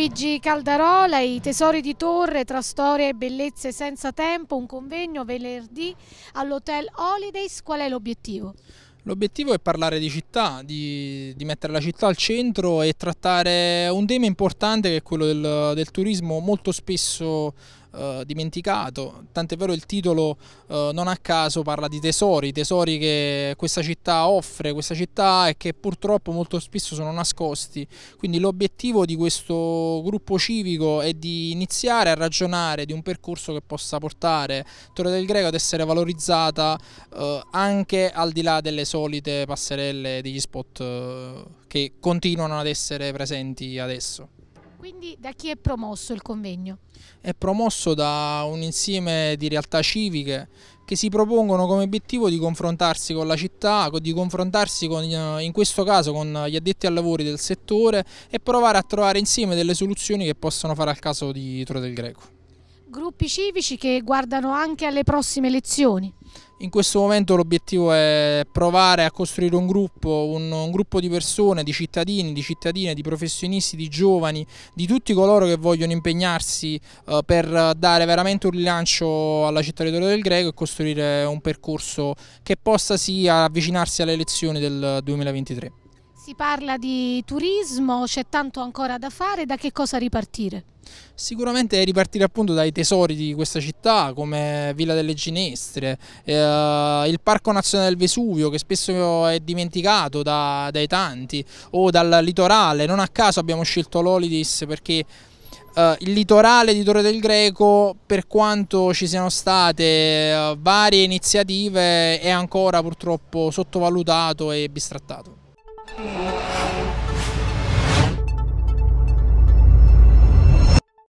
Luigi Caldarola, i tesori di Torre tra storie e bellezze senza tempo, un convegno venerdì all'Hotel Holidays, qual è l'obiettivo? L'obiettivo è parlare di città, di, di, mettere la città al centro e trattare un tema importante che è quello del, del turismo molto spesso eh, dimenticato, tant'è vero il titolo eh, non a caso parla di tesori, tesori che questa città offre, questa città e che purtroppo molto spesso sono nascosti, quindi l'obiettivo di questo gruppo civico è di iniziare a ragionare di un percorso che possa portare Torre del Greco ad essere valorizzata eh, anche al di là delle solite passerelle degli spot eh, che continuano ad essere presenti adesso. Quindi da chi è promosso il convegno? È promosso da un insieme di realtà civiche che si propongono come obiettivo di confrontarsi con la città, di confrontarsi con, eh, in questo caso con gli addetti ai lavori del settore e provare a trovare insieme delle soluzioni che possono fare al caso di Tro del Greco. Gruppi civici che guardano anche alle prossime elezioni. In questo momento l'obiettivo è provare a costruire un gruppo, un, un, gruppo di persone, di cittadini, di cittadine, di professionisti, di giovani, di tutti coloro che vogliono impegnarsi eh, per dare veramente un rilancio alla città di Torre del Greco e costruire un percorso che possa sì avvicinarsi alle elezioni del 2023. Si parla di turismo, c'è tanto ancora da fare, da che cosa ripartire? Sicuramente ripartire appunto dai tesori di questa città come Villa delle Ginestre, eh, il Parco Nazionale del Vesuvio che spesso è dimenticato da, dai tanti o dal litorale, non a caso abbiamo scelto l'Olidis perché Uh, il litorale di Torre del Greco, per quanto ci siano state eh, varie iniziative, è ancora purtroppo sottovalutato e bistrattato. Thank you.